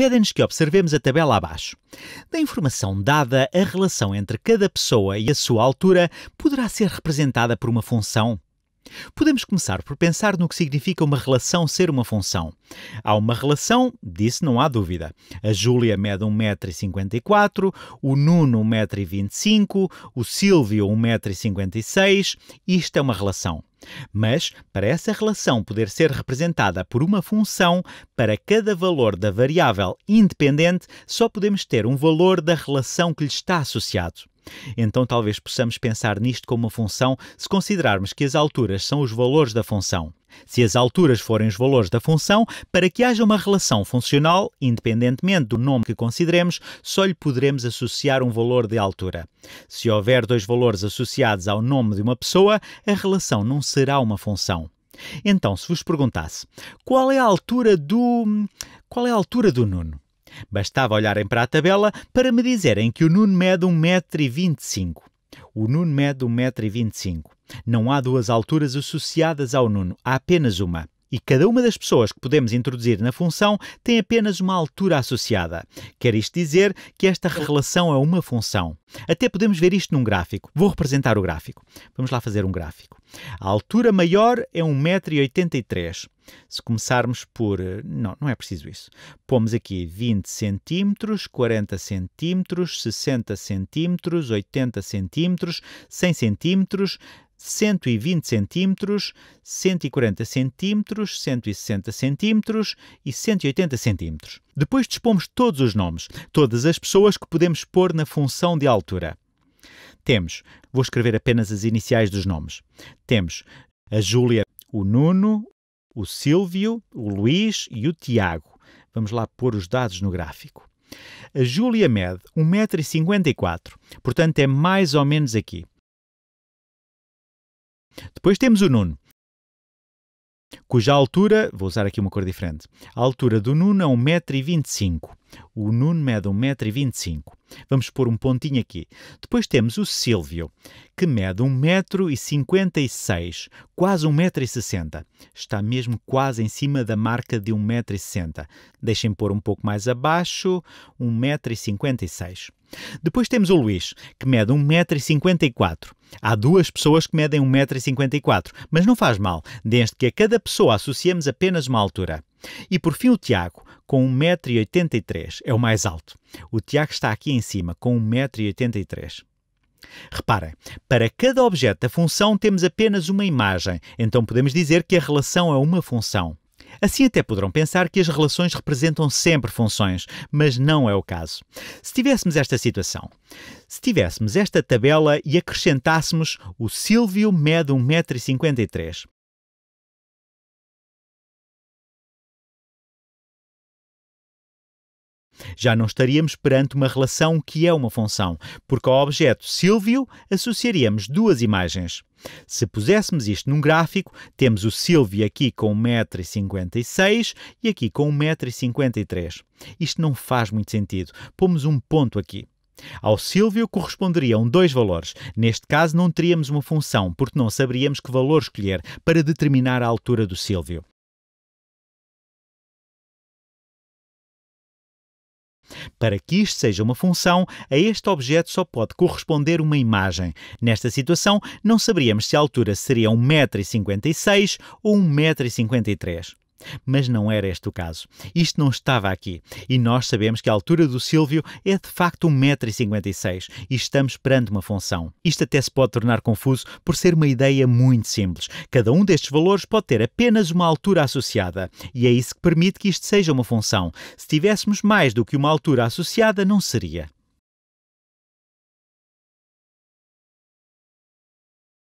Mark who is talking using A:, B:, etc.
A: pedem-nos que observemos a tabela abaixo. Da informação dada, a relação entre cada pessoa e a sua altura poderá ser representada por uma função. Podemos começar por pensar no que significa uma relação ser uma função. Há uma relação, disso não há dúvida. A Júlia mede 1,54m, o Nuno 1,25m, o Silvio 1,56m. Isto é uma relação. Mas, para essa relação poder ser representada por uma função, para cada valor da variável independente, só podemos ter um valor da relação que lhe está associado. Então talvez possamos pensar nisto como uma função se considerarmos que as alturas são os valores da função. Se as alturas forem os valores da função, para que haja uma relação funcional, independentemente do nome que consideremos, só lhe poderemos associar um valor de altura. Se houver dois valores associados ao nome de uma pessoa, a relação não será uma função. Então, se vos perguntasse qual é a altura do. qual é a altura do Nuno? Bastava olharem para a tabela para me dizerem que o Nuno mede 1,25m. O Nuno mede 1,25m. Não há duas alturas associadas ao Nuno, há apenas uma. E cada uma das pessoas que podemos introduzir na função tem apenas uma altura associada. Quer isto dizer que esta relação é uma função. Até podemos ver isto num gráfico. Vou representar o gráfico. Vamos lá fazer um gráfico. A altura maior é 1,83m. Se começarmos por. Eh, não, não é preciso isso. Pomos aqui 20 cm, 40 cm, 60 cm, 80 cm, 100 cm, 120 cm, 140 cm, 160 cm e 180 cm. Depois dispomos todos os nomes, todas as pessoas que podemos pôr na função de altura. Temos, vou escrever apenas as iniciais dos nomes. Temos a Júlia, o Nuno, o Silvio, o Luís e o Tiago. Vamos lá pôr os dados no gráfico. A Júlia mede 1,54m, portanto é mais ou menos aqui. Depois temos o Nuno, cuja altura, vou usar aqui uma cor diferente, a altura do Nuno é 1,25m. O Nuno mede 1,25m. Vamos pôr um pontinho aqui. Depois temos o Silvio, que mede 1,56m, quase 1,60m. Está mesmo quase em cima da marca de 1,60m. Deixem pôr um pouco mais abaixo, 1,56m. Depois temos o Luís, que mede 1,54m. Há duas pessoas que medem 1,54m, mas não faz mal, desde que a cada pessoa associemos apenas uma altura. E por fim o Tiago, com 1,83m, é o mais alto. O Tiago está aqui em cima, com 1,83m. Reparem, para cada objeto da função temos apenas uma imagem, então podemos dizer que a relação é uma função. Assim, até poderão pensar que as relações representam sempre funções, mas não é o caso. Se tivéssemos esta situação, se tivéssemos esta tabela e acrescentássemos o Silvio mede 1,53m, Já não estaríamos perante uma relação que é uma função, porque ao objeto Silvio associaríamos duas imagens. Se puséssemos isto num gráfico, temos o Silvio aqui com 1,56m e aqui com 1,53m. Isto não faz muito sentido. Pomos um ponto aqui. Ao Silvio corresponderiam dois valores. Neste caso, não teríamos uma função, porque não saberíamos que valor escolher para determinar a altura do Silvio. Para que isto seja uma função, a este objeto só pode corresponder uma imagem. Nesta situação, não saberíamos se a altura seria 1,56m ou 1,53m. Mas não era este o caso. Isto não estava aqui. E nós sabemos que a altura do Silvio é de facto 1,56m e estamos perante uma função. Isto até se pode tornar confuso por ser uma ideia muito simples. Cada um destes valores pode ter apenas uma altura associada. E é isso que permite que isto seja uma função. Se tivéssemos mais do que uma altura associada, não seria.